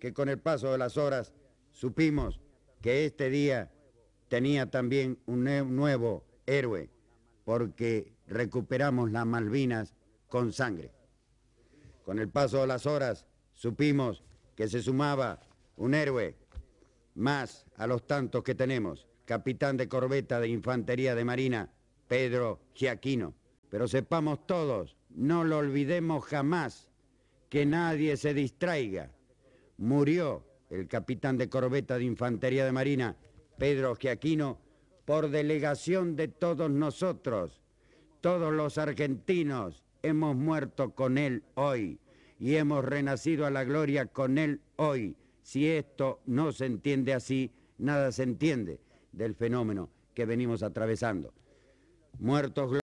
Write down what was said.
que con el paso de las horas supimos que este día tenía también un nuevo héroe, porque recuperamos las Malvinas con sangre. Con el paso de las horas supimos que se sumaba un héroe más a los tantos que tenemos, capitán de corbeta de Infantería de Marina, Pedro Giaquino. Pero sepamos todos, no lo olvidemos jamás, que nadie se distraiga murió el capitán de corbeta de Infantería de Marina, Pedro Giaquino, por delegación de todos nosotros. Todos los argentinos hemos muerto con él hoy y hemos renacido a la gloria con él hoy. Si esto no se entiende así, nada se entiende del fenómeno que venimos atravesando. Muertos